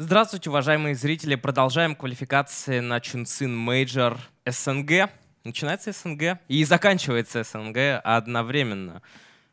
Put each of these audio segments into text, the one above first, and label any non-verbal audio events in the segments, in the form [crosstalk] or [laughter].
Здравствуйте, уважаемые зрители. Продолжаем квалификации на Чунцин Мейджор СНГ. Начинается СНГ и заканчивается СНГ одновременно.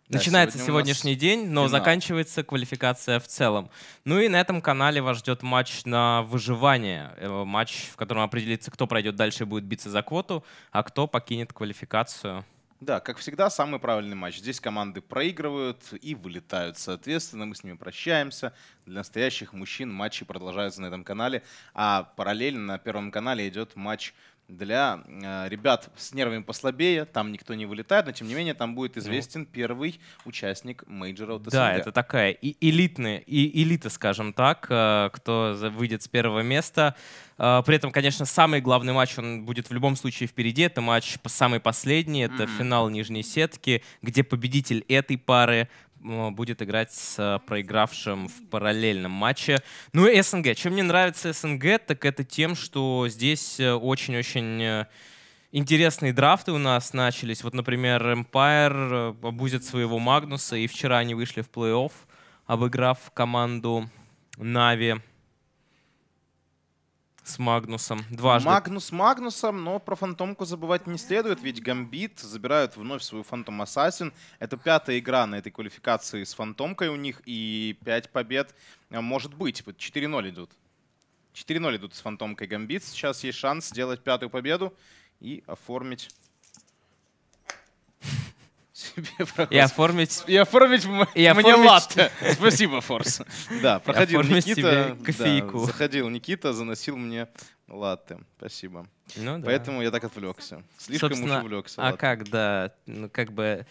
Да, Начинается сегодня сегодняшний день, но финал. заканчивается квалификация в целом. Ну и на этом канале вас ждет матч на выживание. Э, матч, в котором определится, кто пройдет дальше и будет биться за квоту, а кто покинет квалификацию. Да, как всегда, самый правильный матч. Здесь команды проигрывают и вылетают. Соответственно, мы с ними прощаемся. Для настоящих мужчин матчи продолжаются на этом канале. А параллельно на Первом канале идет матч для э, ребят с нервами послабее, там никто не вылетает, но тем не менее там будет ну. известен ну. первый участник мейджора от СНГ. Да, это такая и элитная, и элита, скажем так, э, кто выйдет с первого места. Э, при этом, конечно, самый главный матч, он будет в любом случае впереди. Это матч самый последний, это mm-hmm. финал нижней сетки, где победитель этой пары будет играть с э, проигравшим в параллельном матче. Ну и СНГ. Чем мне нравится СНГ, так это тем, что здесь э, очень-очень э, интересные драфты у нас начались. Вот, например, Empire обузит своего Магнуса, и вчера они вышли в плей-офф, обыграв команду Нави с Магнусом. Дважды. Магнус с Магнусом, но про Фантомку забывать не следует, ведь Гамбит забирают вновь свою Фантом Ассасин. Это пятая игра на этой квалификации с Фантомкой у них, и пять побед а, может быть. 4-0 идут. 4-0 идут с Фантомкой Гамбит. Сейчас есть шанс сделать пятую победу и оформить себе проход. И оформить... И оформить мне оформить... латте. [laughs] Спасибо, Форс. Да, [laughs] проходил Никита. кофейку. заходил Никита, заносил мне латте. Спасибо. Ну Поэтому я так отвлекся. Слишком уж увлекся. А как, да, ну как бы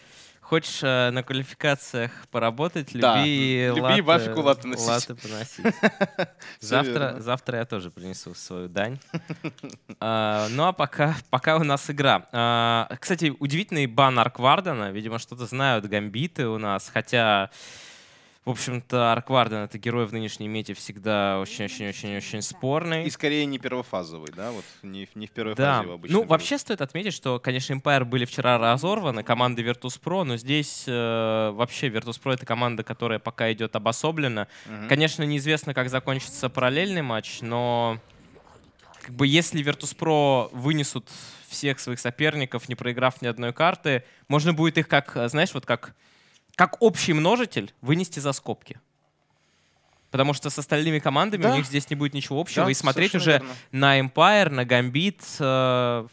Хочешь э, на квалификациях поработать, да. люби, люби латы, латы носить. Латы поносить. [laughs] завтра, завтра я тоже принесу свою дань. [laughs] а, ну а пока, пока у нас игра. А, кстати, удивительный бан Арквардена. Видимо, что-то знают гамбиты у нас, хотя... В общем-то, Аркварден — это герой в нынешней мете всегда очень-очень-очень-очень спорный. И скорее не первофазовый, да? Вот не, не в первой да. фазе обычно. Ну, был. вообще стоит отметить, что, конечно, Empire были вчера разорваны, команды Virtus.pro, но здесь э, вообще Virtus.pro — это команда, которая пока идет обособленно. Угу. Конечно, неизвестно, как закончится параллельный матч, но как бы если Virtus.pro вынесут всех своих соперников, не проиграв ни одной карты, можно будет их как, э, знаешь, вот как как общий множитель вынести за скобки. Потому что с остальными командами да. у них здесь не будет ничего общего. Да, и смотреть уже верно. на Empire, на Gambit, э,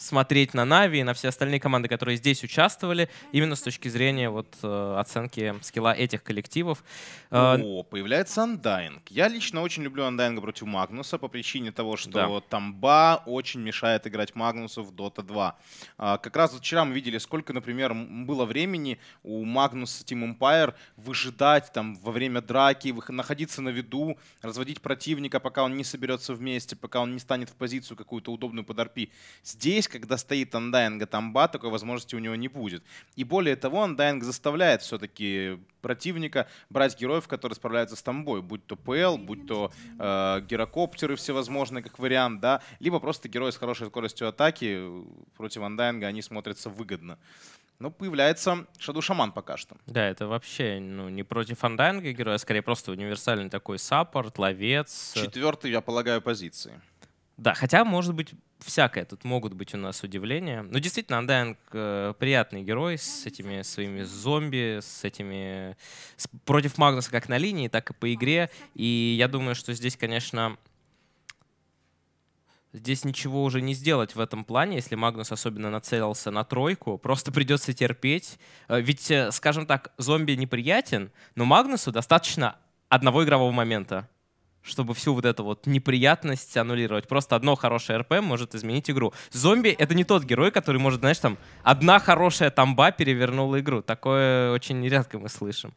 смотреть на Нави и на все остальные команды, которые здесь участвовали, именно с точки зрения вот э, оценки скилла этих коллективов. Э, О, появляется Undying. Я лично очень люблю Андайнга против Магнуса по причине того, что да. Тамба очень мешает играть Магнусу в Dota 2. А, как раз вчера мы видели, сколько, например, было времени у Магнуса Team Empire выжидать там во время драки, находиться на виду, разводить противника, пока он не соберется вместе, пока он не станет в позицию какую-то удобную под RP. Здесь когда стоит андайнга тамба, такой возможности у него не будет. И более того, андайнг заставляет все-таки противника брать героев, которые справляются с тамбой, будь то ПЛ, будь то э, гирокоптеры всевозможные, как вариант, да, либо просто герои с хорошей скоростью атаки против андайнга, они смотрятся выгодно. Но появляется Шаду Шаман пока что. Да, это вообще ну, не против андайнга героя, а скорее просто универсальный такой саппорт, ловец. Четвертый, я полагаю, позиции. Да, хотя, может быть, всякое тут могут быть у нас удивления. Но действительно, Андайнг э, приятный герой с этими своими зомби, с этими... С, против Магнуса как на линии, так и по игре. И я думаю, что здесь, конечно, Здесь ничего уже не сделать в этом плане, если Магнус особенно нацелился на тройку. Просто придется терпеть. Э, ведь, э, скажем так, зомби неприятен, но Магнусу достаточно одного игрового момента чтобы всю вот эту вот неприятность аннулировать. Просто одно хорошее РП может изменить игру. Зомби — это не тот герой, который может, знаешь, там, одна хорошая тамба перевернула игру. Такое очень редко мы слышим.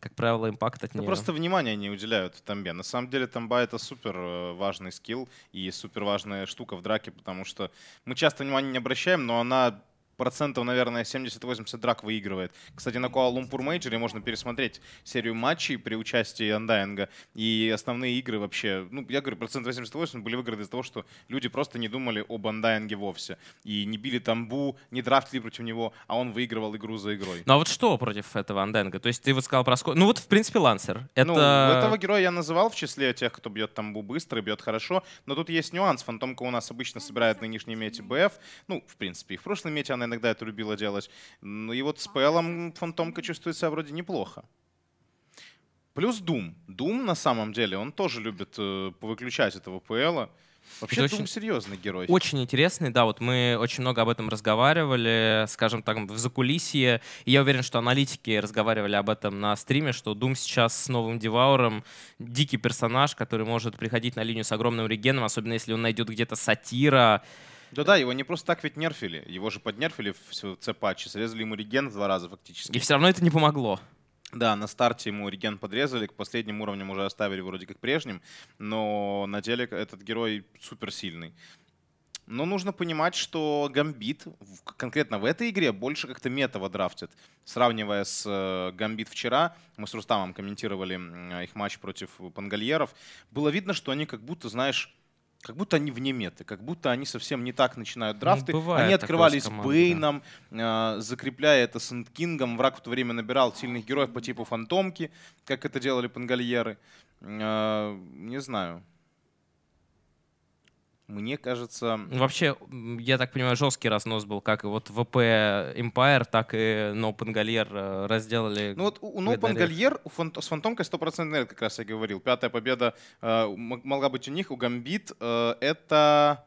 Как правило, импакт от нее. Да просто внимание не уделяют тамбе. На самом деле тамба — это супер э, важный скилл и супер важная штука в драке, потому что мы часто внимания не обращаем, но она процентов, наверное, 70-80 драк выигрывает. Кстати, на Куала-Лумпур Мейджере можно пересмотреть серию матчей при участии Андайнга. И основные игры вообще, ну, я говорю, процент 88 были выиграны из-за того, что люди просто не думали об Андайнге вовсе. И не били тамбу, не драфтили против него, а он выигрывал игру за игрой. Ну а вот что против этого Андайнга? То есть ты вот сказал про скорость. Ну вот, в принципе, Лансер. Ну, Это... Ну, этого героя я называл в числе тех, кто бьет тамбу быстро, бьет хорошо. Но тут есть нюанс. Фантомка у нас обычно собирает нынешние мети БФ. Ну, в принципе, и в прошлом мете она иногда это любила делать. Ну и вот с Пелом Фантомка чувствует себя вроде неплохо. Плюс Дум, Дум на самом деле, он тоже любит э, выключать этого ПЛа. Вообще это очень, серьезный герой. Очень интересный, да, вот мы очень много об этом разговаривали, скажем так, в закулисье. И я уверен, что аналитики разговаривали об этом на стриме, что Дум сейчас с новым Девауром дикий персонаж, который может приходить на линию с огромным регеном, особенно если он найдет где-то сатира, да-да, его не просто так ведь нерфили. Его же поднерфили в C-патче, срезали ему реген в два раза фактически. И все равно это не помогло. Да, на старте ему реген подрезали, к последним уровням уже оставили вроде как прежним, но на деле этот герой супер сильный. Но нужно понимать, что Гамбит конкретно в этой игре больше как-то метово драфтит. Сравнивая с э, Гамбит вчера, мы с Рустамом комментировали их матч против Пангольеров, было видно, что они как будто, знаешь, как будто они вне меты, как будто они совсем не так начинают ну, драфты. Ну, они открывались команд, Бейном, да. э, закрепляя это с Кингом, Враг в то время набирал сильных героев по типу Фантомки, как это делали Пангольеры. Э, не знаю. Мне кажется... Ну, вообще, я так понимаю, жесткий разнос был, как и вот ВП Empire, так и No Pangolier э, разделали. Ну вот у No Pangolier с Фантомкой стопроцентный как раз я говорил. Пятая победа э, могла быть у них, у Гамбит. Э, это...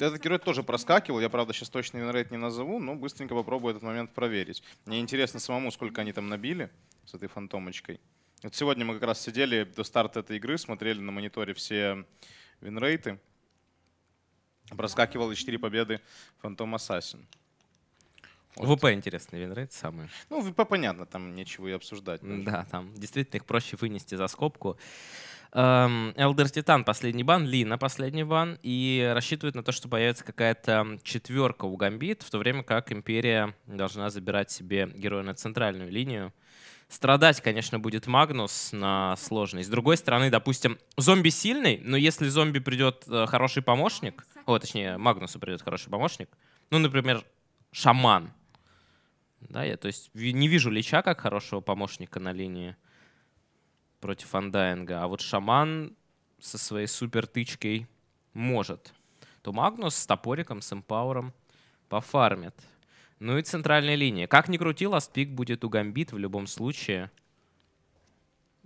Этот герой тоже проскакивал, я, правда, сейчас точно винрейт не назову, но быстренько попробую этот момент проверить. Мне интересно самому, сколько они там набили с этой фантомочкой. Вот сегодня мы как раз сидели до старта этой игры, смотрели на мониторе все винрейты. Проскакивало 4 победы Фантом Ассасин. ВП интересный винрейт самый. Ну, ВП понятно, там нечего и обсуждать. Даже. Да, там действительно их проще вынести за скобку. Элдер эм, Титан последний бан, Ли на последний бан, и рассчитывает на то, что появится какая-то четверка у Гамбит, в то время как Империя должна забирать себе героя на центральную линию. Страдать, конечно, будет Магнус на сложной. С другой стороны, допустим, зомби сильный, но если зомби придет э, хороший помощник, о, точнее, Магнусу придет хороший помощник, ну, например, шаман, да, я, то есть не вижу Лича как хорошего помощника на линии против Андаинга, а вот шаман со своей супер тычкой может, то Магнус с топориком, с Эмпауром пофармит. Ну и центральная линия. Как ни крути, ластпик будет у Гамбит в любом случае.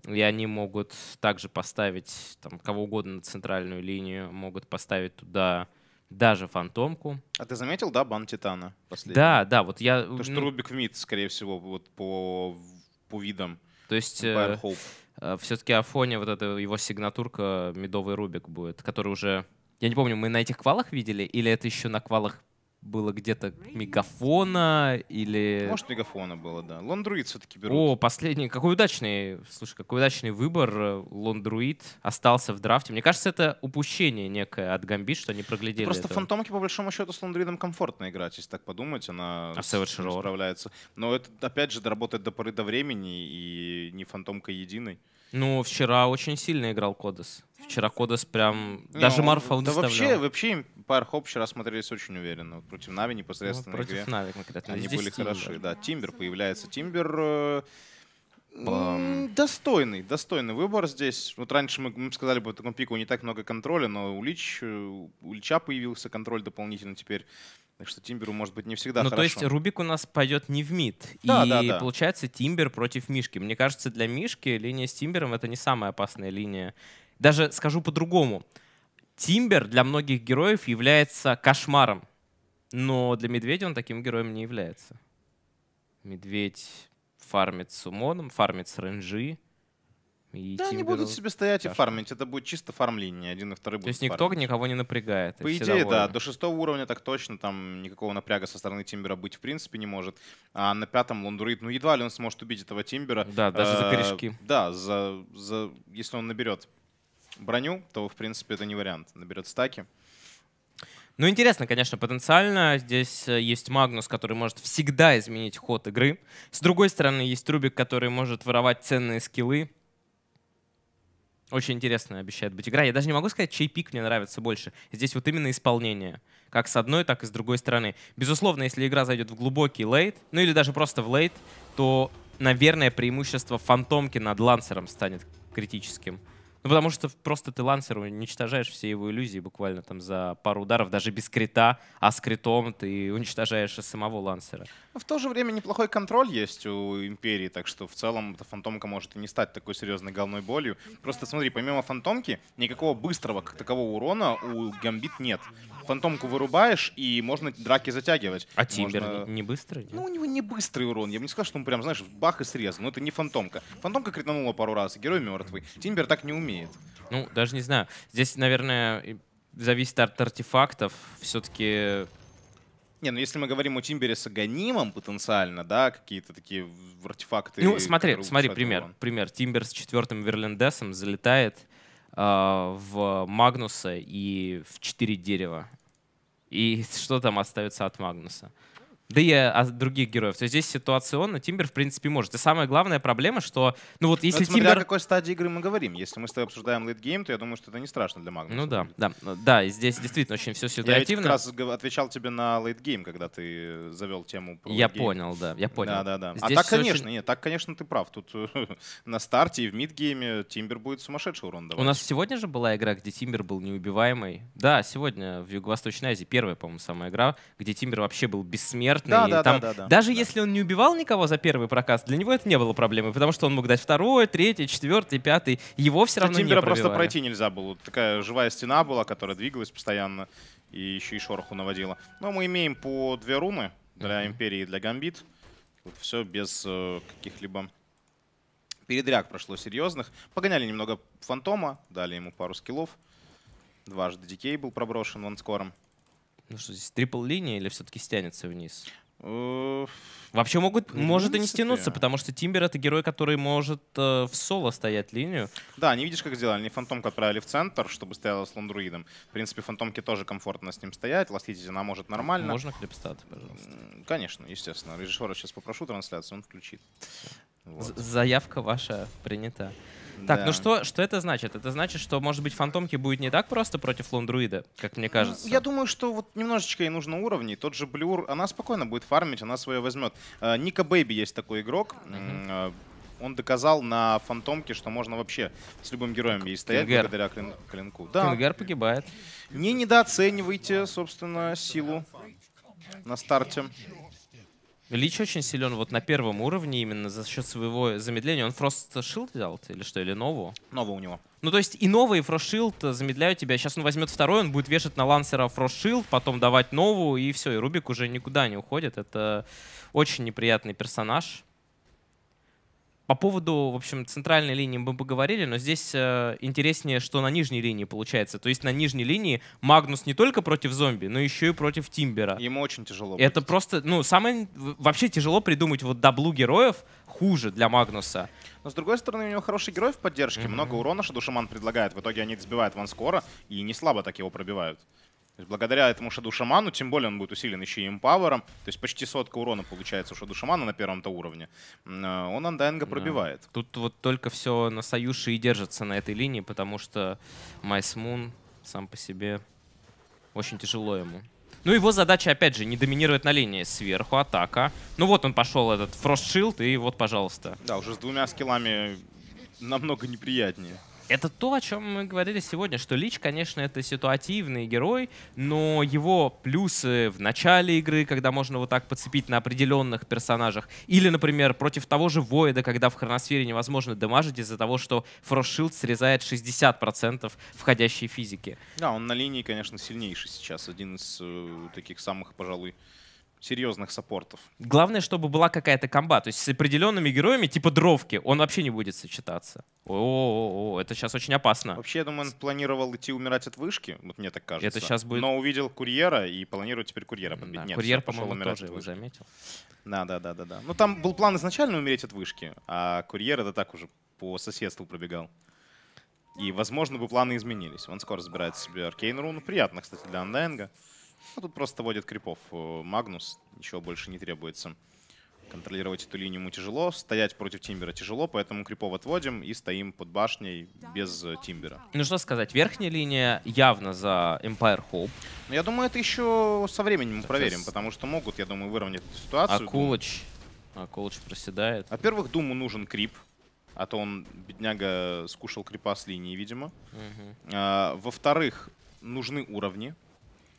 И они могут также поставить там, кого угодно на центральную линию, могут поставить туда даже фантомку. А ты заметил, да, бан Титана последний? Да, да, вот я... То, что Рубик в мид, скорее всего, вот по, по видам. То есть э, э все-таки Афоне вот эта его сигнатурка медовый Рубик будет, который уже... Я не помню, мы на этих квалах видели или это еще на квалах было где-то мегафона или... Может, мегафона было, да. Лондруид все-таки берут. О, последний. Какой удачный, слушай, какой удачный выбор. Э, Лондруид остался в драфте. Мне кажется, это упущение некое от Гамби, что они проглядели. просто этого. фантомки, по большому счету, с Лондруидом комфортно играть, если так подумать. Она а справляется. Но это, опять же, доработает до поры до времени и не фантомка единой. Ну, вчера очень сильно играл Кодес. Вчера кодос прям не, даже Марфа не да вообще, вообще пар Хоп вчера смотрелись очень уверенно. против Нави непосредственно ну, против игре. Нави конкретно. Они Здесь были Тимбер. хороши. Да, Тимбер появляется. Тимбер... Э, достойный, достойный выбор здесь. Вот раньше мы, мы сказали бы, в таком пику не так много контроля, но у, Лич, э, у Лича появился контроль дополнительно теперь. Так что Тимберу может быть не всегда ну, хорошо. Ну, то есть Рубик у нас пойдет не в мид. Да, и да, да. получается Тимбер против Мишки. Мне кажется, для Мишки линия с Тимбером — это не самая опасная линия даже скажу по-другому. Тимбер для многих героев является кошмаром, но для медведя он таким героем не является. Медведь фармит с умоном, фармит с ренжи. И да, они будут себе стоять чашку. и фармить. Это будет чисто фарм линия. Один и второй будет. То есть никто фармить. никого не напрягает. По идее, да. До шестого уровня так точно там никакого напряга со стороны Тимбера быть в принципе не может. А на пятом Лондурит, ну едва ли он сможет убить этого Тимбера. Да, даже э за корешки. Да, за, за, если он наберет броню, то, в принципе, это не вариант. Наберет стаки. Ну, интересно, конечно, потенциально. Здесь э, есть Магнус, который может всегда изменить ход игры. С другой стороны, есть Трубик, который может воровать ценные скиллы. Очень интересная обещает быть игра. Я даже не могу сказать, чей пик мне нравится больше. Здесь вот именно исполнение. Как с одной, так и с другой стороны. Безусловно, если игра зайдет в глубокий лейт, ну или даже просто в лейт, то, наверное, преимущество фантомки над лансером станет критическим. Ну, потому что просто ты лансер уничтожаешь все его иллюзии буквально там за пару ударов, даже без крита, а с критом ты уничтожаешь и самого лансера. Но в то же время неплохой контроль есть у Империи, так что в целом эта фантомка может и не стать такой серьезной головной болью. Просто смотри, помимо фантомки, никакого быстрого как такового урона у Гамбит нет фантомку вырубаешь, и можно драки затягивать. А Тимбер можно... не быстрый? Нет? Ну, у него не быстрый урон. Я бы не сказал, что он прям, знаешь, бах и срез. Но это не фантомка. Фантомка кританула пару раз, герой мертвый. Тимбер так не умеет. Ну, даже не знаю. Здесь, наверное, зависит от артефактов. Все-таки не, ну если мы говорим о Тимбере с аганимом потенциально, да, какие-то такие артефакты. Ну, смотри, смотри, пример. Его. Пример. Тимбер с четвертым Верлендесом залетает. А, в Магнуса и в четыре дерева. И [laughs] что там остается от Магнуса? Да и о а, других героев. То есть здесь ситуационно Тимбер, в принципе, может. И самая главная проблема, что... Ну вот если ну, Тимбер... Timbr... о какой стадии игры мы говорим. Если мы с тобой обсуждаем гейм, то я думаю, что это не страшно для Магнуса. Ну да, да. Да, и здесь действительно очень все ситуативно. Я как раз отвечал тебе на лейт гейм, когда ты э, завел тему про Я понял, да, я понял. Да, да, да. А здесь а так, конечно, нет, так, конечно, ты прав. Тут э, [laughs] на старте и в мид гейме Тимбер будет сумасшедший урон давать. У нас сегодня же была игра, где Тимбер был неубиваемый. Да, сегодня в Юго-Восточной Азии первая, по-моему, самая игра, где Тимбер вообще был бессмертный бессмертный. Да, да, там, да, да, да. Даже да. если он не убивал никого за первый прокаст, для него это не было проблемы, потому что он мог дать второй, третий, четвертый, пятый. Его все равно Тимбера не пробивали. просто пройти нельзя было. Такая живая стена была, которая двигалась постоянно и еще и шороху наводила. Но мы имеем по две руны для mm -hmm. Империи и для Гамбит. Тут все без э, каких-либо передряг прошло серьезных. Погоняли немного Фантома, дали ему пару скиллов. Дважды Дикей был проброшен ванскором. Ну что здесь, трипл-линия или все-таки стянется вниз? Э, Вообще могут, ну, может и не стянуться, потому что Тимбер это герой, который может э, в соло стоять линию. Да, не видишь, как сделали. Они фантомку отправили в центр, чтобы стояла с лундруидом. В принципе, фантомке тоже комфортно с ним стоять. Ластить она может нормально. Можно клипстат, пожалуйста. Конечно, естественно. Режиссера сейчас попрошу трансляцию, он включит. Вот. Заявка ваша принята. Так, да. ну что, что это значит? Это значит, что, может быть, фантомки будет не так просто против лундруида, как мне ну, кажется. Я думаю, что вот немножечко и нужно уровней. Тот же Блюр, она спокойно будет фармить, она свое возьмет. Э, Ника Бэйби есть такой игрок. Угу. Он доказал на фантомке, что можно вообще с любым героем ей стоять Кингер. благодаря клин клинку. Да. Кингер погибает. Не недооценивайте, собственно, силу на старте. Лич очень силен вот на первом уровне именно за счет своего замедления. Он Frost Shield взял или что, или новую? Новую у него. Ну, то есть и новый Frost Shield э, замедляют тебя. Сейчас он возьмет второй, он будет вешать на лансера Frost Shield, потом давать новую, и все. И Рубик уже никуда не уходит. Это очень неприятный персонаж. По поводу, в общем, центральной линии мы бы говорили, но здесь э, интереснее, что на нижней линии получается. То есть на нижней линии Магнус не только против зомби, но еще и против Тимбера. Ему очень тяжело. Будет. Это просто, ну, самое... Вообще тяжело придумать вот даблу героев хуже для Магнуса. Но с другой стороны, у него хороший герой в поддержке, mm-hmm. много урона, что Душаман предлагает. В итоге они сбивают ванскора и не слабо так его пробивают есть благодаря этому Шаду Шаману, тем более он будет усилен еще и импавером, то есть почти сотка урона получается у Шаду Шамана на первом-то уровне, э, он Андайнга пробивает. Да. Тут вот только все на Союше и держится на этой линии, потому что майсмун сам по себе очень тяжело ему. Ну, его задача, опять же, не доминировать на линии. Сверху атака. Ну вот он пошел, этот фрост-шилд, и вот, пожалуйста. Да, уже с двумя скиллами намного неприятнее. Это то, о чем мы говорили сегодня, что Лич, конечно, это ситуативный герой, но его плюсы в начале игры, когда можно вот так подцепить на определенных персонажах, или, например, против того же Воида, когда в хроносфере невозможно дамажить из-за того, что Фрошилд срезает 60% входящей физики. Да, он на линии, конечно, сильнейший сейчас, один из э, таких самых, пожалуй, серьезных саппортов. Главное, чтобы была какая-то комба. То есть с определенными героями, типа дровки, он вообще не будет сочетаться. О, это сейчас очень опасно. Вообще, я думаю, он планировал идти умирать от вышки, вот мне так кажется. Это сейчас будет... Но увидел курьера и планирует теперь курьера победить. Да, Нет, курьер, по-моему, тоже его заметил. Да, да, да, да, да. Ну там был план изначально умереть от вышки, а курьер это так уже по соседству пробегал. И, возможно, бы планы изменились. Он скоро забирает себе Аркейн Руну. Приятно, кстати, для Андайнга. Ну, тут просто водит крипов. Магнус, э, ничего больше не требуется. Контролировать эту линию ему тяжело, стоять против Тимбера тяжело, поэтому крипов отводим и стоим под башней без э, Тимбера. Ну что сказать, верхняя линия явно за Empire Hope. Но ну, я думаю, это еще со временем мы проверим, потому что могут, я думаю, выровнять ситуацию. Акулыч, Акулыч проседает. Во-первых, Думу нужен крип, а то он, бедняга, скушал крипа с линии, видимо. Угу. А, Во-вторых, нужны уровни,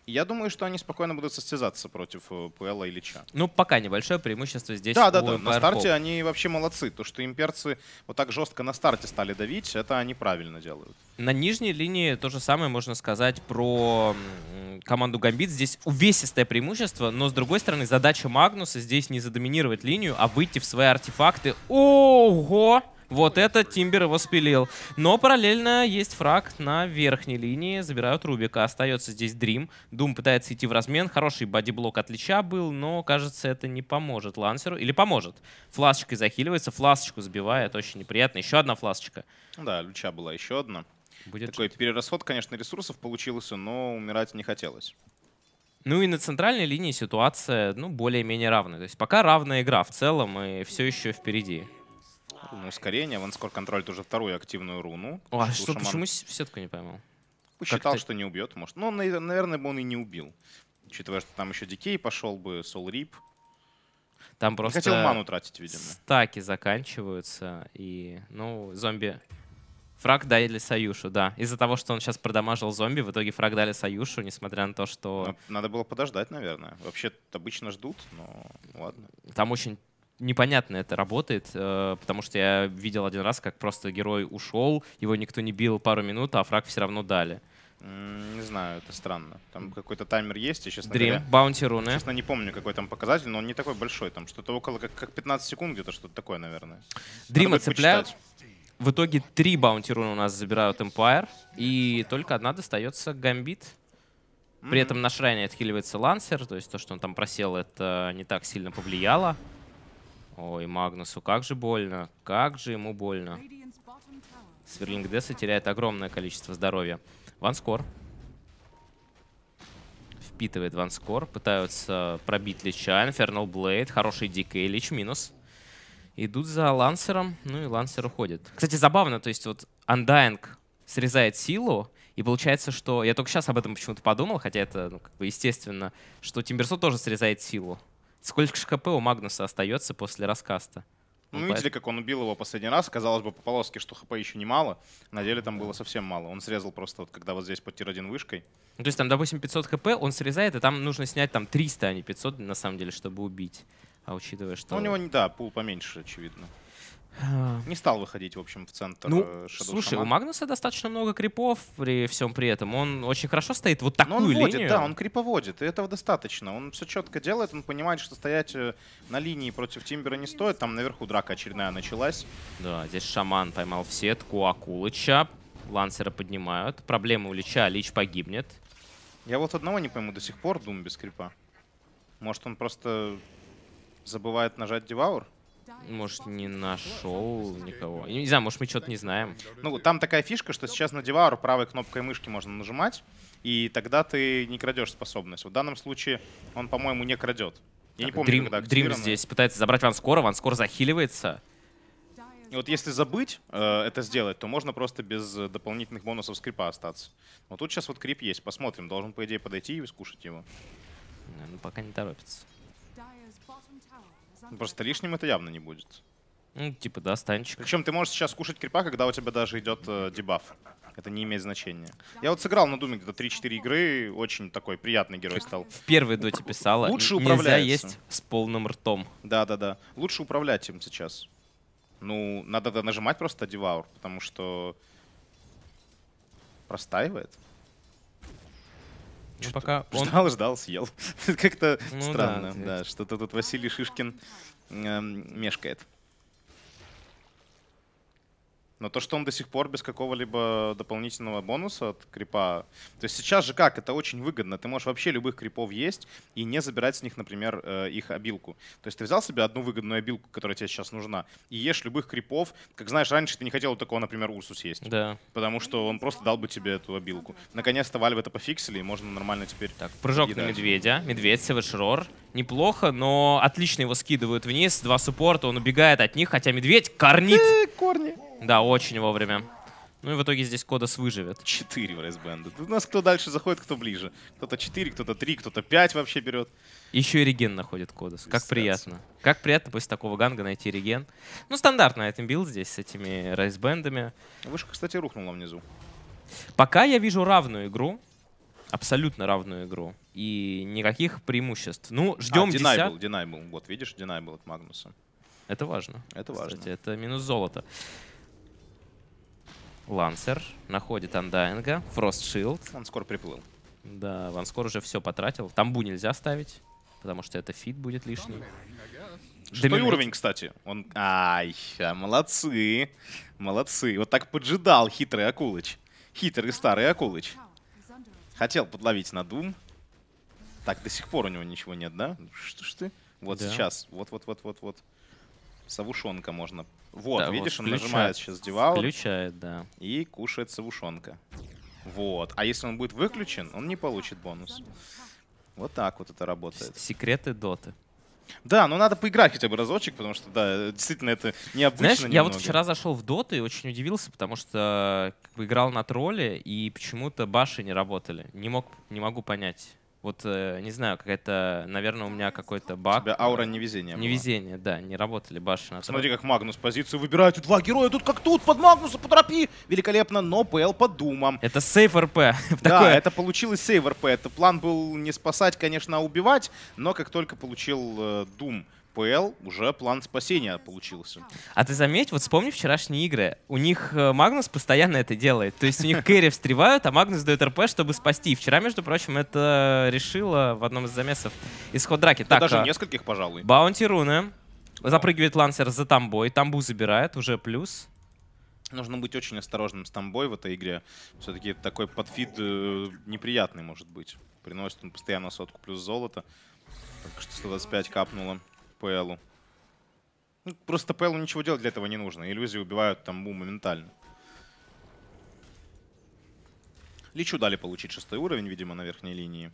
я думаю, что они спокойно будут состязаться против э, ПЛ и Лича. Ну, пока небольшое преимущество здесь. Да, да, да. На старте они вообще молодцы. То, что имперцы вот так жестко на старте стали давить, это они правильно делают. На нижней линии то же самое можно сказать про команду Гамбит. Здесь увесистое преимущество, но с другой стороны, задача Магнуса здесь не задоминировать линию, а выйти в свои артефакты. Ого! Вот это Тимбер его спилил. Но параллельно есть фраг на верхней линии. Забирают Рубика. Остается здесь Дрим. Дум пытается идти в размен. Хороший бодиблок от Лича был, но, кажется, это не поможет Лансеру. Или поможет. Фласочкой захиливается, фласочку сбивает. Очень неприятно. Еще одна фласочка. Ну да, Лича была еще одна. Будет Такой жить. перерасход, конечно, ресурсов получился, но умирать не хотелось. Ну и на центральной линии ситуация ну, более-менее равная. То есть пока равная игра в целом и все еще впереди. Ускорение, ну, ускорения. Ванскор контроль уже вторую активную руну. О, а что, шаман... почему сетку не поймал? Посчитал, ну, что не убьет, может. Ну, наверное, бы он и не убил. Учитывая, что там еще Дикей пошел бы, Сол Рип. Там просто... Не хотел ману тратить, видимо. Стаки заканчиваются, и, ну, зомби... Фраг дали Союшу, да. Из-за того, что он сейчас продамажил зомби, в итоге фраг дали Союшу, несмотря на то, что... надо было подождать, наверное. Вообще обычно ждут, но ладно. Там очень непонятно это работает, э, потому что я видел один раз, как просто герой ушел, его никто не бил пару минут, а фраг все равно дали. Не знаю, это странно. Там какой-то таймер есть, я, честно Dream, говоря. Bounty Rune. Честно, не помню, какой там показатель, но он не такой большой. Там что-то около как, как 15 секунд где-то, что-то такое, наверное. Дрима цепляют. В итоге три Bounty Rune у нас забирают Empire, и только одна достается Гамбит. При этом на шрайне отхиливается Лансер, то есть то, что он там просел, это не так сильно повлияло. Ой, Магнусу, как же больно. Как же ему больно. Сверлинг Десса теряет огромное количество здоровья. Ванскор. Впитывает ванскор. Пытаются пробить Лича. Инфернал Блейд. Хороший дикей. Лич минус. Идут за Лансером. Ну и Лансер уходит. Кстати, забавно. То есть вот Undying срезает силу. И получается, что... Я только сейчас об этом почему-то подумал, хотя это, ну, как бы естественно, что Тимберсо тоже срезает силу. Сколько же ХП у Магнуса остается после раскаста? Ну, ну видели, как он убил его последний раз. Казалось бы, по полоске, что хп еще немало. На деле там было совсем мало. Он срезал просто вот, когда вот здесь под тир-1 вышкой. Ну, то есть там, допустим, 500 хп он срезает, и там нужно снять там 300, а не 500, на самом деле, чтобы убить. А учитывая, что... Ну, у него, да, пул поменьше, очевидно. Не стал выходить, в общем, в центр ну, э, Shadow Слушай, Shaman. у Магнуса достаточно много крипов при всем при этом. Он очень хорошо стоит вот такую Но он водит, Да, он криповодит, и этого достаточно. Он все четко делает, он понимает, что стоять э, на линии против Тимбера не стоит. Там наверху драка очередная началась. Да, здесь Шаман поймал в сетку Акулыча. Лансера поднимают. Проблема у Лича, Лич погибнет. Я вот одного не пойму до сих пор, Дум без крипа. Может, он просто забывает нажать Деваур? Может, не нашел никого. Не знаю, может, мы что-то не знаем. Ну, там такая фишка, что сейчас на Девару правой кнопкой мышки можно нажимать, и тогда ты не крадешь способность. В данном случае он, по-моему, не крадет. Я так, не помню, Dream, когда Дрим здесь пытается забрать ванскора, ванскор захиливается. И вот если забыть э, это сделать, то можно просто без дополнительных бонусов скрипа остаться. Но тут сейчас вот крип есть, посмотрим. Должен, по идее, подойти и скушать его. Ну, пока не торопится просто лишним это явно не будет. Ну, типа, да, станчик. Причем ты можешь сейчас кушать крипа, когда у тебя даже идет э, дебаф. Это не имеет значения. Я вот сыграл на Думе где-то 3-4 игры, очень такой приятный герой стал. В первой доте типа писала, Лучше нельзя есть с полным ртом. Да-да-да. Лучше управлять им сейчас. Ну, надо нажимать просто деваур, потому что простаивает. Ну, пока он... Ждал, ждал, съел. [laughs] Как-то ну, странно. Да, да, что-то тут Василий Шишкин э, мешкает. Но то, что он до сих пор без какого-либо дополнительного бонуса от крипа. То есть сейчас же как? Это очень выгодно. Ты можешь вообще любых крипов есть и не забирать с них, например, э, их обилку. То есть ты взял себе одну выгодную обилку, которая тебе сейчас нужна, и ешь любых крипов. Как знаешь, раньше ты не хотел такого, например, Урсус есть. Да. Потому что он просто дал бы тебе эту обилку. Наконец-то Valve это пофиксили, и можно нормально теперь... Так, прыжок едать. на медведя. Медведь, Savage Неплохо, но отлично его скидывают вниз. Два суппорта, он убегает от них, хотя медведь корнит. Э, корни. Да, очень вовремя. Ну и в итоге здесь Кодос выживет. Четыре в рейсбенда. У нас кто дальше заходит, кто ближе. Кто-то четыре, кто-то три, кто-то пять вообще берет. Еще и реген находит Кодос. Как приятно. Как приятно после такого ганга найти реген. Ну, стандартно этим билд здесь с этими рейсбендами. Вышка, кстати, рухнула внизу. Пока я вижу равную игру. Абсолютно равную игру. И никаких преимуществ. Ну, ждем а, Динай был, Динай был. Вот, видишь, Динай был от Магнуса. Это важно. Это важно. это минус золота. Лансер находит Андайнга, Фростшилд. Он скоро приплыл. Да, Ванскор уже все потратил. Тамбу нельзя ставить, потому что это фит будет лишний. Шестой уровень, кстати. Он... Ай, а, молодцы. Молодцы. Вот так поджидал хитрый Акулыч. Хитрый старый Акулыч. Хотел подловить на Дум. Так, до сих пор у него ничего нет, да? Что ж ты? Вот да. сейчас. Вот-вот-вот-вот-вот. Савушонка можно вот, да, видишь, вот, он включает, нажимает сейчас девал. Включает, да. И кушает савушонка. Вот. А если он будет выключен, он не получит бонус. Вот так вот это работает. Секреты доты. Да, но надо поиграть хотя бы разочек, потому что, да, действительно, это необычно Знаешь, немного. я вот вчера зашел в доту и очень удивился, потому что э, как бы, играл на тролле, и почему-то баши не работали. Не, мог, не могу понять. Вот, э, не знаю, какая-то, наверное, у меня какой-то баг. тебя аура невезения Невезение, была. да, не работали башни. Смотри, как Магнус позицию выбирает, два героя, тут как тут, под Магнуса, по тропи. Великолепно, но ПЛ под думам. Это сейв РП. [laughs] Да, это получилось сейв РП. Это план был не спасать, конечно, а убивать, но как только получил э, Дум ПЛ уже план спасения получился. А ты заметь, вот вспомни вчерашние игры. У них э, Магнус постоянно это делает. То есть у них [laughs] кэри встревают, а Магнус дает РП, чтобы спасти. И вчера, между прочим, это решило в одном из замесов исход драки. так, даже а, нескольких, пожалуй. Баунти руны. Запрыгивает лансер за тамбой. Тамбу забирает, уже плюс. Нужно быть очень осторожным с тамбой в этой игре. Все-таки такой подфид э, неприятный может быть. Приносит он постоянно сотку плюс золото. Только что 125 капнуло. ТПЛу. Ну, просто ТПЛу ничего делать для этого не нужно. Иллюзии убивают там бум ну, моментально. Личу дали получить шестой уровень, видимо, на верхней линии.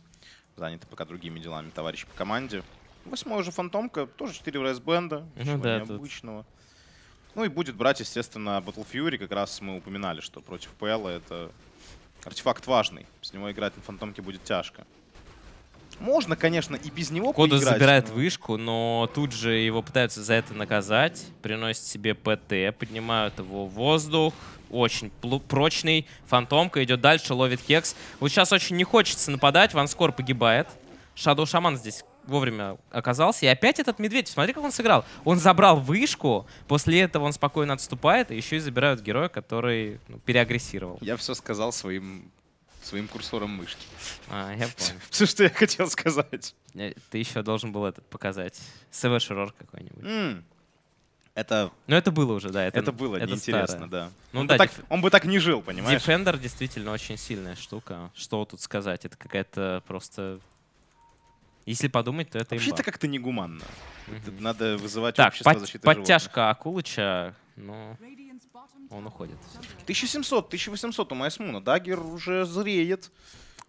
Заняты пока другими делами товарищи по команде. Восьмой уже фантомка, тоже 4 рейсбенда, ну ничего ну, да, необычного. Тут. Ну и будет брать, естественно, Battle Fury. Как раз мы упоминали, что против ПЛ это артефакт важный. С него играть на фантомке будет тяжко. Можно, конечно, и без него Кода поиграть, забирает но... вышку, но тут же его пытаются за это наказать. Приносит себе ПТ, поднимают его в воздух. Очень прочный. Фантомка идет дальше, ловит Хекс. Вот сейчас очень не хочется нападать. Ванскор погибает. Шадоу Шаман здесь вовремя оказался. И опять этот медведь. Смотри, как он сыграл. Он забрал вышку, после этого он спокойно отступает, и еще и забирают героя, который ну, переагрессировал. Я все сказал своим своим курсором мышки. А, я понял. [laughs] Все, что я хотел сказать. Э, ты еще должен был этот показать. Savage Error какой-нибудь. Mm. Это... Ну, это было уже, да. Это, это было, это неинтересно, старое. да. Ну, он, да бы так, он бы так не жил, понимаешь? Defender действительно очень сильная штука. Что тут сказать? Это какая-то просто... Если подумать, то это Вообще то как-то негуманно. Mm -hmm. Надо вызывать так, общество под, защиты подтяжка животных. Акулыча, Но... Ну. Он уходит. 1700, 1800 у Майсмуна. Дагер уже зреет.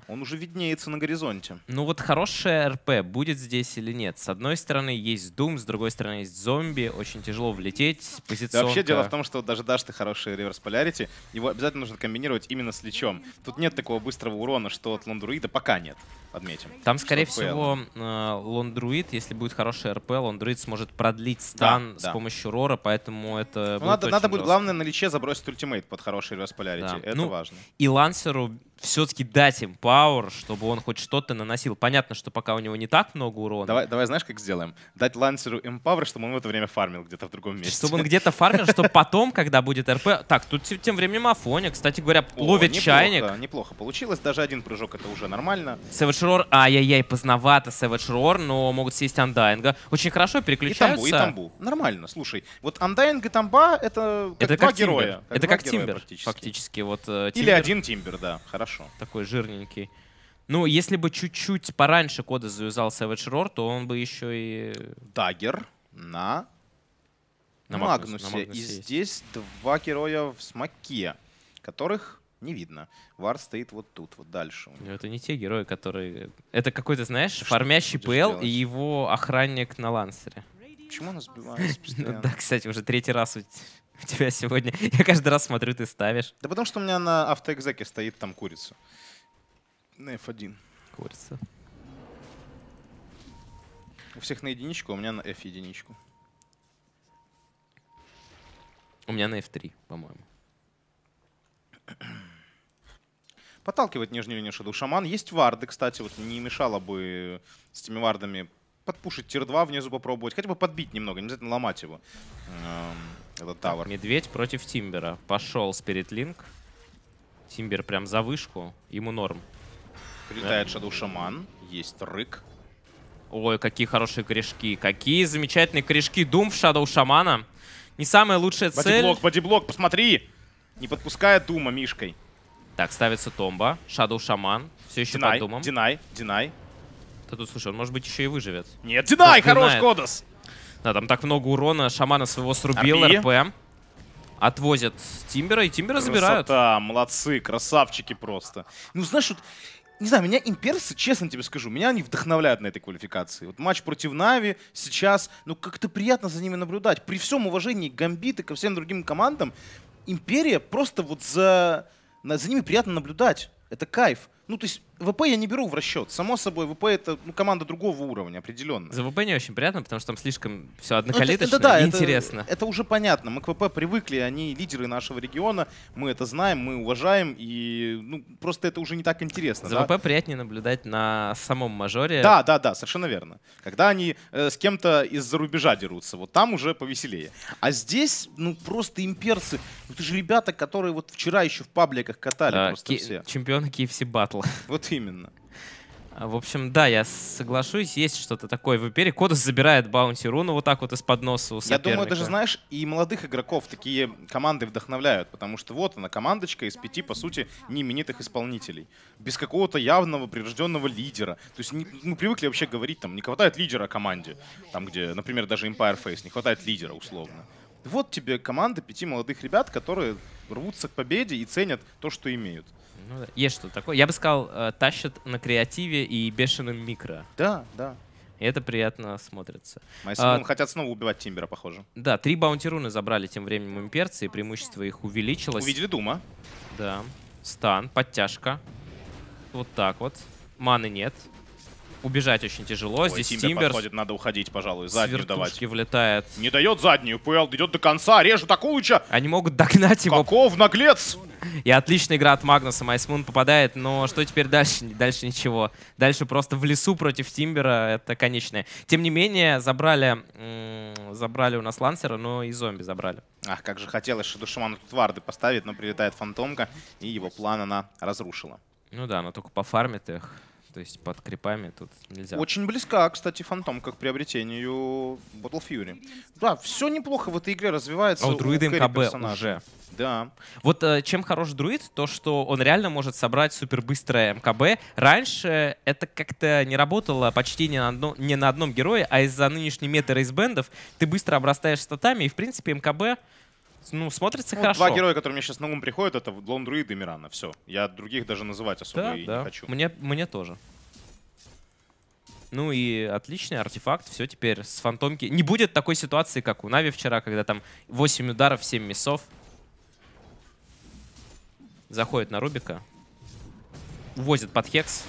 Он уже виднеется на горизонте. Ну вот хорошее РП будет здесь или нет? С одной стороны есть Doom, с другой стороны есть зомби. Очень тяжело влететь. Позиционка... Да, вообще дело в том, что даже дашь ты хороший реверс полярити, его обязательно нужно комбинировать именно с лечом. Тут нет такого быстрого урона, что от лондруида пока нет, отметим. Там, скорее что всего, э, лондруид, если будет хороший РП, лондруид сможет продлить стан да, с да. помощью рора, поэтому это ну, будет Надо, надо будет, главное, на лече забросить ультимейт под хороший реверс полярити. Да. Это ну, важно. И лансеру все-таки дать им пауэр, чтобы он хоть что-то наносил. Понятно, что пока у него не так много урона. Давай, давай знаешь, как сделаем? Дать лансеру эмпауэр, чтобы он в это время фармил где-то в другом месте. Чтобы он где-то фармил, чтобы [laughs] потом, когда будет РП... Так, тут тем временем Афоня, кстати говоря, ловит чайник. Неплохо получилось, даже один прыжок это уже нормально. Savage Roar, ай-яй-яй, поздновато Savage Roar, но могут съесть Андайнга. Очень хорошо переключаются. И тамбу, и тамбу. Нормально, слушай. Вот Андайнг и тамба — это как это два героя. это как Тимбер, фактически. Вот, э, Или один Тимбер, да, хорошо. Сашу, такой жирненький. Ну, если бы чуть-чуть пораньше кода завязал Savage Roar, то он бы еще и... Дагер на, на Магнусе. На Магнусе. И здесь два героя в смоке, которых не видно. Вар стоит вот тут, вот дальше. это не те герои, которые... Это какой-то, знаешь, а Что фармящий ПЛ делать? и его охранник на лансере. Почему он сбивается [laughs] Да, кстати, уже третий раз у тебя сегодня? [laughs] Я каждый раз смотрю, ты ставишь. Да потому что у меня на автоэкзеке стоит там курица. На F1. Курица. У всех на единичку, а у меня на F единичку. У меня на F3, по-моему. [clears throat] Подталкивать нижнюю линию шаду шаман. Есть варды, кстати, вот не мешало бы с этими вардами подпушить тир 2 внизу попробовать. Хотя бы подбить немного, не обязательно ломать его. Эм, это Тавр. Медведь против Тимбера. Пошел Спиритлинг. Тимбер прям за вышку. Ему норм. Прилетает да? Шаду Шаман. Есть Рык. Ой, какие хорошие корешки. Какие замечательные корешки. Дум в Шадоу Шамана. Не самая лучшая цель. Бодиблок, бодиблок, посмотри! Не подпускает Дума мишкой. Так, ставится Томба. Шадоу Шаман. Все еще динай, под Думом. Динай, Динай. Да тут, слушай, он, может быть, еще и выживет. Нет, Динай, Может, хорош, Кодос! Да, там так много урона. Шамана своего срубил, РП. Отвозят Тимбера, и Тимбера Красота, забирают. Да, молодцы, красавчики просто. Ну, знаешь, вот не знаю, меня имперцы, честно тебе скажу, меня они вдохновляют на этой квалификации. Вот матч против Нави сейчас, ну как-то приятно за ними наблюдать. При всем уважении Гамбиты ко всем другим командам, Империя просто вот за, за ними приятно наблюдать. Это кайф. Ну то есть ВП я не беру в расчет. Само собой, ВП это ну, команда другого уровня, определенно. За ВП не очень приятно, потому что там слишком все ну, однокалиточно и интересно. Это, это уже понятно. Мы к ВП привыкли, они лидеры нашего региона. Мы это знаем, мы уважаем, и ну, просто это уже не так интересно. За да? ВП приятнее наблюдать на самом мажоре. Да, да, да, совершенно верно. Когда они э, с кем-то из-за рубежа дерутся, вот там уже повеселее. А здесь, ну, просто имперцы. Ну, это же ребята, которые вот вчера еще в пабликах катали а, просто все. Чемпионы KFC Battle. Вот именно. А, в общем, да, я соглашусь, есть что-то такое в Ипере. Кодос забирает баунти руну вот так вот из-под носа у соперника. Я думаю, даже, знаешь, и молодых игроков такие команды вдохновляют, потому что вот она, командочка из пяти, по сути, не исполнителей. Без какого-то явного прирожденного лидера. То есть не, мы привыкли вообще говорить, там, не хватает лидера команде. Там, где, например, даже Empire Face, не хватает лидера, условно. Вот тебе команда пяти молодых ребят, которые рвутся к победе и ценят то, что имеют. Ну, да. Есть что такое. Я бы сказал, э, тащат на креативе и бешеным микро. Да, да. И это приятно смотрится. Майсмун а, хотят снова убивать Тимбера, похоже. Да, три баунтируны забрали тем временем имперцы, и преимущество их увеличилось. Увидели Дума. Да. Стан, подтяжка. Вот так вот. Маны нет. Убежать очень тяжело. Ой, Здесь Тимбер, Тимбер подходит, надо уходить, пожалуй. Заднюю давать. влетает. Не дает заднюю. ПЛ идет до конца. Режет Акулыча. Они могут догнать его. Каков наглец! [laughs] И отличная игра от Магнуса. Майсмун попадает, но что теперь дальше? Дальше ничего. Дальше просто в лесу против Тимбера. Это конечное. Тем не менее, забрали, забрали у нас Лансера, но и зомби забрали. Ах, как же хотелось Шедушиману тут варды поставить, но прилетает Фантомка, и его план она разрушила. Ну да, она только пофармит их. То есть под крипами тут нельзя. Очень близка, кстати, фантом как приобретению Battle Fury. Да, все неплохо в этой игре развивается. А у друида МКБ уже. Да. Вот э, чем хорош друид, то что он реально может собрать супербыстрое МКБ. Раньше это как-то не работало почти ни на, одно, ни на одном герое, а из-за нынешней меты рейсбендов ты быстро обрастаешь статами, и в принципе МКБ ну, смотрится ну, хорошо. Два героя, которые мне сейчас на ум приходят, это Лондруид и Мирана. Все. Я других даже называть особо да, и да. не хочу. Мне, мне тоже. Ну и отличный артефакт. Все теперь с фантомки. Не будет такой ситуации, как у Нави вчера, когда там 8 ударов, 7 мисов. Заходит на Рубика. Увозит под Хекс.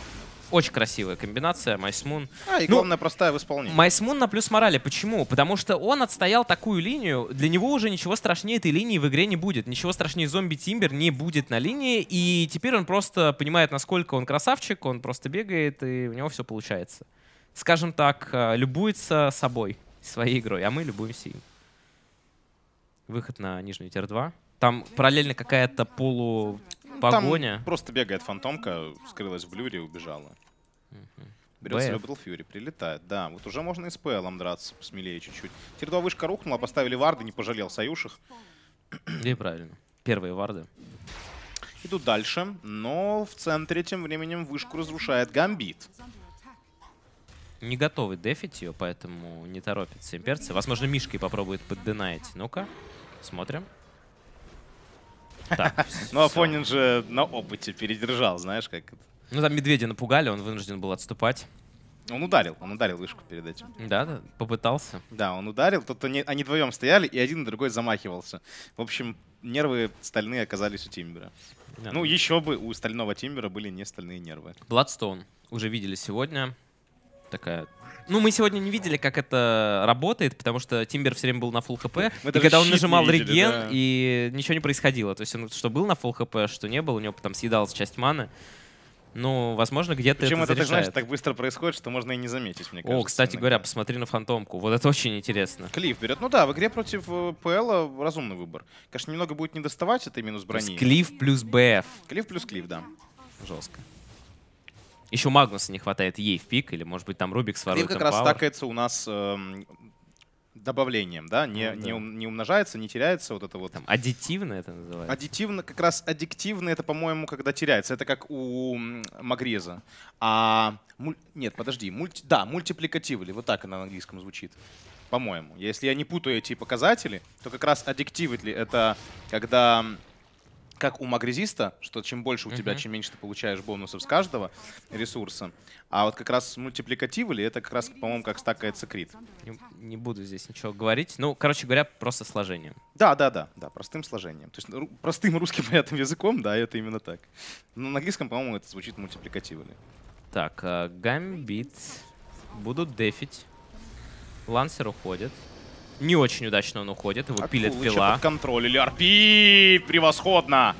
Очень красивая комбинация, Майсмун. А, и ну, простая в исполнении. Майсмун на плюс морали. Почему? Потому что он отстоял такую линию, для него уже ничего страшнее этой линии в игре не будет. Ничего страшнее зомби Тимбер не будет на линии, и теперь он просто понимает, насколько он красавчик, он просто бегает, и у него все получается. Скажем так, э, любуется собой, своей игрой, а мы любуемся им. Выход на нижнюю тир-2. Там параллельно какая-то полупогоня. Там просто бегает фантомка, скрылась в блюре и убежала. Угу. Берет себе Battle Fury, прилетает, да. Вот уже можно и с ПЛом драться смелее чуть-чуть. Тир 2 вышка рухнула, поставили варды, не пожалел союших. И правильно. Первые варды. Идут дальше, но в центре тем временем вышку разрушает Гамбит. Не готовы дефить ее, поэтому не торопится имперцы. Возможно, Мишкой попробует подденаить. Ну-ка, смотрим. Так, [laughs] ну, Афонин же на опыте передержал, знаешь, как это. Ну, там медведя напугали, он вынужден был отступать. Он ударил, он ударил вышку перед этим. Да, да, попытался. Да, он ударил, тут они, они вдвоем стояли, и один и другой замахивался. В общем, нервы стальные оказались у Тимбера. Да. Ну, еще бы у стального Тимбера были не стальные нервы. Бладстоун уже видели сегодня. Такая ну, мы сегодня не видели, как это работает, потому что Тимбер все время был на фул хп. Мы и когда он нажимал видели, реген, да. и ничего не происходило. То есть он что был на фул хп, что не был, у него там съедалась часть маны. Ну, возможно, где-то Причем это, это ты знаешь, так быстро происходит, что можно и не заметить, мне кажется. О, кстати иногда. говоря, посмотри на фантомку. Вот это очень интересно. Клифф берет. Ну да, в игре против э, ПЛ разумный выбор. Конечно, немного будет недоставать, это минус брони. Клифф плюс БФ. Клифф плюс Клифф, да. Жестко. Еще Магнуса не хватает ей в пик, или, может быть, там Рубик с воротом Клифф как раз стакается у нас э, добавлением, да, не, ну да. не, ум, не умножается, не теряется вот это вот. Там, аддитивно это называется? Аддитивно, как раз аддиктивно это, по-моему, когда теряется. Это как у Магреза. А, муль... нет, подожди, мульти... да, мультипликатив, или вот так она на английском звучит, по-моему. Если я не путаю эти показатели, то как раз аддиктивы это когда как у магрезиста, что чем больше у тебя, uh -huh. чем меньше ты получаешь бонусов с каждого ресурса. А вот как раз мультипликативы ли, это как раз, по-моему, как стакается крит. Не, не буду здесь ничего говорить. Ну, короче говоря, просто сложением. Да, да, да, да, простым сложением. То есть простым русским [laughs] понятным языком, да, это именно так. Но ну, на английском, по-моему, это звучит мультипликативы ли. Так, гамбит. Э, Будут дефить. Лансер уходит. Не очень удачно он уходит, его Акулыча пилит пила. контроль или арпи превосходно!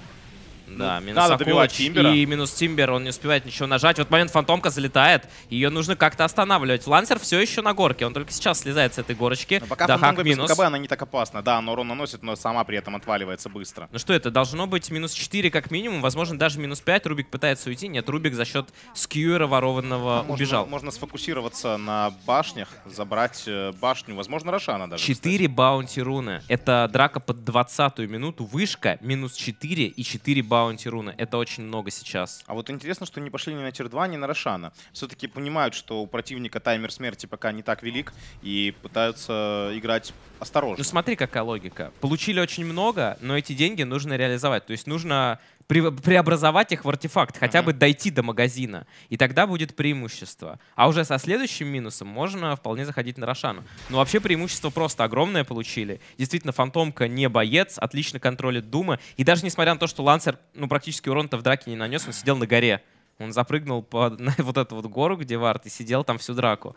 Да, ну, минус да, добивать Тимбера. И минус Тимбер, он не успевает ничего нажать. Вот момент Фантомка залетает, ее нужно как-то останавливать. Лансер все еще на горке, он только сейчас слезает с этой горочки. Но пока да, Фантомка минус. без КБ, она не так опасна. Да, но урон наносит, но сама при этом отваливается быстро. Ну что это, должно быть минус 4 как минимум, возможно даже минус 5. Рубик пытается уйти, нет, Рубик за счет скьюера ворованного ну, убежал. Можно, сфокусироваться на башнях, забрать э, башню, возможно Рошана даже. 4 баунти руны, это драка под 20 минуту, вышка, минус 4 и 4 баунти баунти руны. Это очень много сейчас. А вот интересно, что не пошли ни на Тир-2, ни на Рошана. Все-таки понимают, что у противника таймер смерти пока не так велик, и пытаются играть осторожно. Ну смотри, какая логика. Получили очень много, но эти деньги нужно реализовать. То есть нужно преобразовать их в артефакт, хотя mm-hmm. бы дойти до магазина. И тогда будет преимущество. А уже со следующим минусом можно вполне заходить на Рошану. Но вообще преимущество просто огромное получили. Действительно, Фантомка не боец, отлично контролит Дума. И даже несмотря на то, что Лансер ну, практически урон-то в драке не нанес, он сидел на горе. Он запрыгнул под, [laughs] на вот эту вот гору, где Варт, и сидел там всю драку.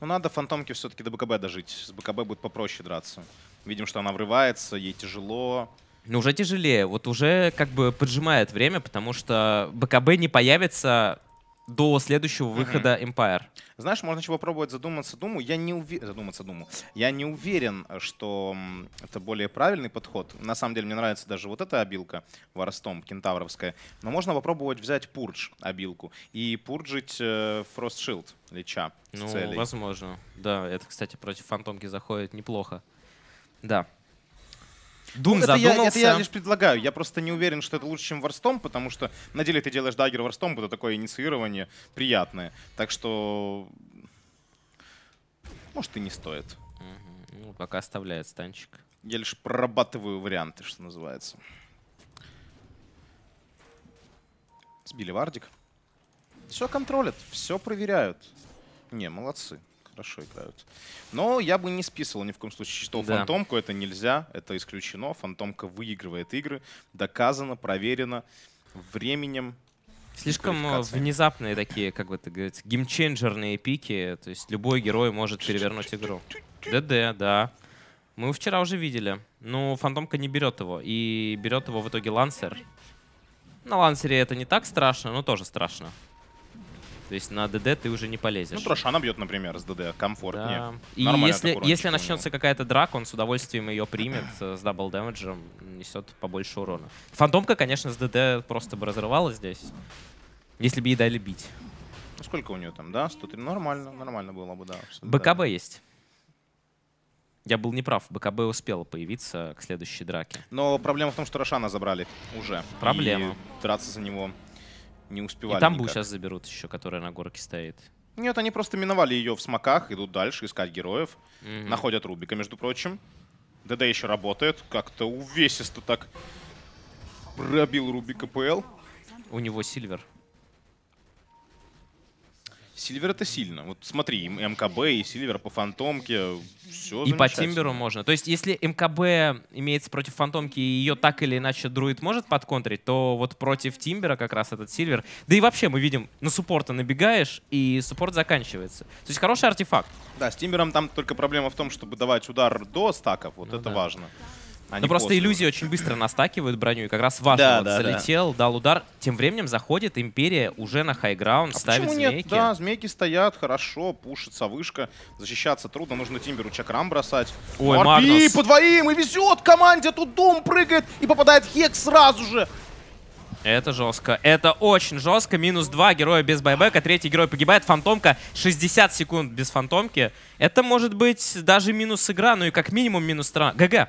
Ну, надо фантомке все-таки до БКБ дожить. С БКБ будет попроще драться. Видим, что она врывается, ей тяжело. Ну, уже тяжелее. Вот уже как бы поджимает время, потому что БКБ не появится до следующего выхода mm Empire. Знаешь, можно чего попробовать задуматься Думу. Я не уверен, задуматься Думу. Я не уверен, что это более правильный подход. На самом деле мне нравится даже вот эта обилка Варстом кентавровская. Но можно попробовать взять Пурдж обилку и пурджить э, Frostshield Лича Ну, целей. возможно. Да, это, кстати, против Фантомки заходит неплохо. Да. Дум ну, задумался. Это я, это я лишь предлагаю. Я просто не уверен, что это лучше, чем Варстом, потому что на деле ты делаешь Даггер Варстом, это такое инициирование приятное. Так что, может, и не стоит. Ну, пока оставляет станчик. Я лишь прорабатываю варианты, что называется. Сбили Вардик. Все контролят, все проверяют. Не, молодцы хорошо играют. Но я бы не списывал ни в коем случае счетов да. Фантомку. Это нельзя, это исключено. Фантомка выигрывает игры. Доказано, проверено временем. Слишком э, внезапные такие, как бы это говорится, геймченджерные пики. То есть любой герой может перевернуть игру. ДД, да. Мы вчера уже видели. Ну, Фантомка не берет его. И берет его в итоге Лансер. На Лансере это не так страшно, но тоже страшно. То есть на ДД ты уже не полезешь. Ну, она бьет, например, с ДД, комфортнее. Да. И Нормально если, если начнется какая-то драка, он с удовольствием ее примет э, с дабл дэмэджем, несет побольше урона. Фантомка, конечно, с ДД просто бы разрывала здесь, если бы ей дали бить. Ну, сколько у нее там, да? 103? Нормально, нормально было бы, да. БКБ есть. Я был неправ, БКБ успела появиться к следующей драке. Но проблема в том, что Рошана забрали уже. Проблема. И драться за него не успевали. И там никак. сейчас заберут еще, которая на горке стоит. Нет, они просто миновали ее в смоках, идут дальше искать героев. Угу. Находят Рубика, между прочим. ДД еще работает. Как-то увесисто так пробил Рубика ПЛ, У него Сильвер. Сильвер это сильно. Вот смотри, и МКБ, и Сильвер по Фантомке, все И по Тимберу можно. То есть если МКБ имеется против Фантомки, и ее так или иначе друид может подконтрить, то вот против Тимбера как раз этот Сильвер. Да и вообще мы видим, на суппорта набегаешь, и суппорт заканчивается. То есть хороший артефакт. Да, с Тимбером там только проблема в том, чтобы давать удар до стаков. Вот ну это да. важно. Они Но ну, просто после. иллюзии очень быстро настакивают броню, и как раз ваш да, вот да, залетел, да. дал удар. Тем временем заходит Империя уже на хайграунд, а ставит почему змейки. Нет? Да, змейки стоят, хорошо, пушится вышка. Защищаться трудно, нужно Тимберу чакрам бросать. Ой, Марби по двоим, и везет команде, тут дом прыгает и попадает Хек сразу же. Это жестко. Это очень жестко. Минус два героя без байбека. Третий герой погибает. Фантомка 60 секунд без фантомки. Это может быть даже минус игра, ну и как минимум минус страна. ГГ.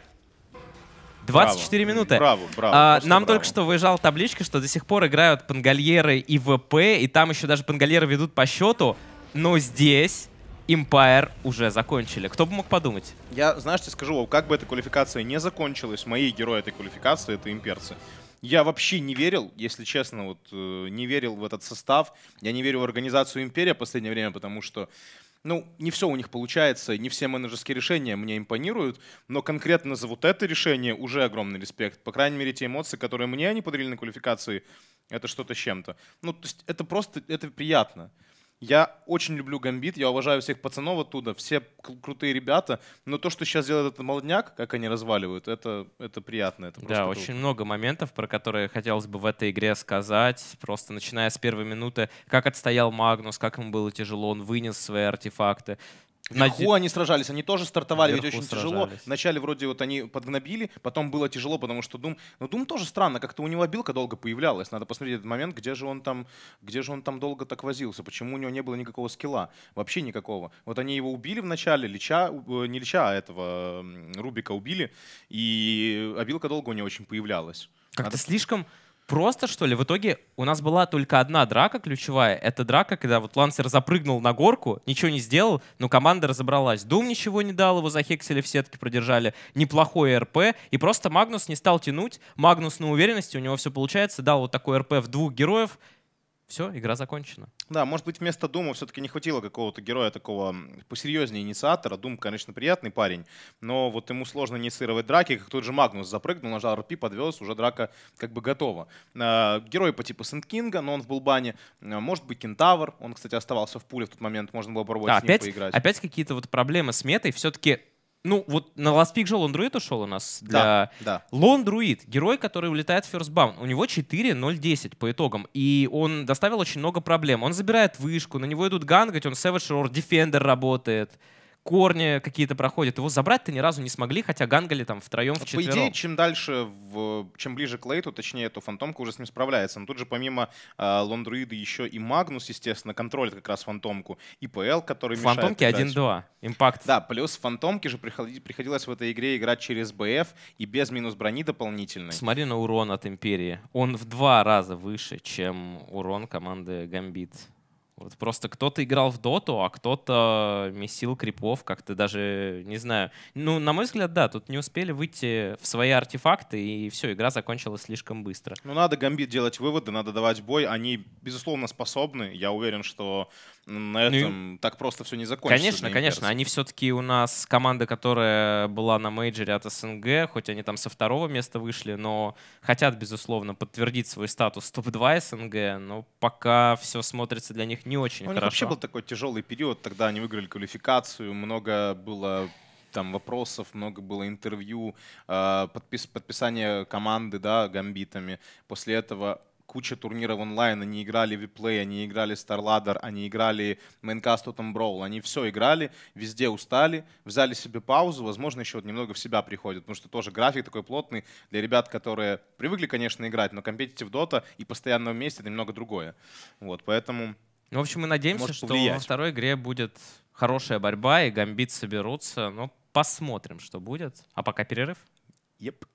24 браво. минуты. Браво, браво. А, нам браво. только что выезжала табличка, что до сих пор играют пангольеры и ВП, и там еще даже пангольеры ведут по счету, но здесь... Empire уже закончили. Кто бы мог подумать? Я, знаешь, тебе скажу, как бы эта квалификация не закончилась, мои герои этой квалификации — это имперцы. Я вообще не верил, если честно, вот э, не верил в этот состав. Я не верю в организацию Империя в последнее время, потому что ну, не все у них получается, не все менеджерские решения мне импонируют, но конкретно за вот это решение уже огромный респект. По крайней мере, те эмоции, которые мне они подарили на квалификации, это что-то с чем-то. Ну, то есть это просто, это приятно. Я очень люблю Гамбит, я уважаю всех пацанов оттуда, все крутые ребята, но то, что сейчас делает этот молодняк, как они разваливают, это, это приятно. Это да, круто. очень много моментов, про которые хотелось бы в этой игре сказать, просто начиная с первой минуты, как отстоял Магнус, как ему было тяжело, он вынес свои артефакты. Наверху они сражались, они тоже стартовали, ведь очень сражались. тяжело. Вначале вроде вот они подгнобили, потом было тяжело, потому что Дум... Ну, Дум тоже странно, как-то у него обилка долго появлялась. Надо посмотреть этот момент, где же он там, где же он там долго так возился, почему у него не было никакого скилла, вообще никакого. Вот они его убили вначале, Лича, э, не Лича, а этого Рубика убили, и обилка долго у него очень появлялась. Как-то Надо... слишком просто, что ли? В итоге у нас была только одна драка ключевая. Это драка, когда вот Лансер запрыгнул на горку, ничего не сделал, но команда разобралась. Дум ничего не дал, его захексили в сетке, продержали. Неплохой РП. И просто Магнус не стал тянуть. Магнус на уверенности, у него все получается. Дал вот такой РП в двух героев все, игра закончена. Да, может быть, вместо Дума все-таки не хватило какого-то героя такого посерьезнее инициатора. Дум, конечно, приятный парень, но вот ему сложно инициировать драки, как тот же Магнус запрыгнул, нажал РП, подвез, уже драка как бы готова. А, герой по типу Сент Кинга, но он в Булбане. А, может быть, Кентавр, он, кстати, оставался в пуле в тот момент, можно было попробовать да, с ним опять, поиграть. Опять какие-то вот проблемы с метой. Все-таки ну, вот на Last Pick же Лондруид ушел у нас. Для... Да, да. Лондруид, герой, который улетает в ферстбаун. У него 4-0-10 по итогам. И он доставил очень много проблем. Он забирает вышку, на него идут гангать, он Savage Roar, Defender работает корни какие-то проходят. Его забрать-то ни разу не смогли, хотя гангали там втроем, в вчетвером. По идее, чем дальше, в, чем ближе к лейту, точнее, то фантомка уже с ним справляется. Но тут же помимо э, лондруида еще и Магнус, естественно, контролит как раз фантомку. И ПЛ, который Фантомки 1-2. Импакт. Да, плюс фантомки же приходилось в этой игре играть через БФ и без минус брони дополнительной. Смотри на урон от Империи. Он в два раза выше, чем урон команды Гамбит. Вот просто кто-то играл в доту, а кто-то месил крипов, как-то даже, не знаю. Ну, на мой взгляд, да, тут не успели выйти в свои артефакты, и все, игра закончилась слишком быстро. Ну, надо гамбит делать выводы, надо давать бой. Они, безусловно, способны. Я уверен, что на ну этом ну, так просто все не закончится. Конечно, конечно. Они все-таки у нас команда, которая была на мейджере от СНГ, хоть они там со второго места вышли, но хотят, безусловно, подтвердить свой статус топ-2 СНГ, но пока все смотрится для них не очень У ну, хорошо. У них вообще был такой тяжелый период, тогда они выиграли квалификацию, много было там вопросов, много было интервью, э, подпис, подписание команды, да, гамбитами. После этого куча турниров онлайн, они играли виплей, они играли StarLadder, они играли Maincast Totem Brawl, они все играли, везде устали, взяли себе паузу, возможно, еще вот немного в себя приходят, потому что тоже график такой плотный для ребят, которые привыкли, конечно, играть, но компетитив Dota и постоянно вместе — это немного другое. Вот, поэтому ну, в общем, мы надеемся, Может что повлиять. во второй игре будет хорошая борьба, и гамбит соберутся. Но ну, посмотрим, что будет. А пока перерыв. Yep.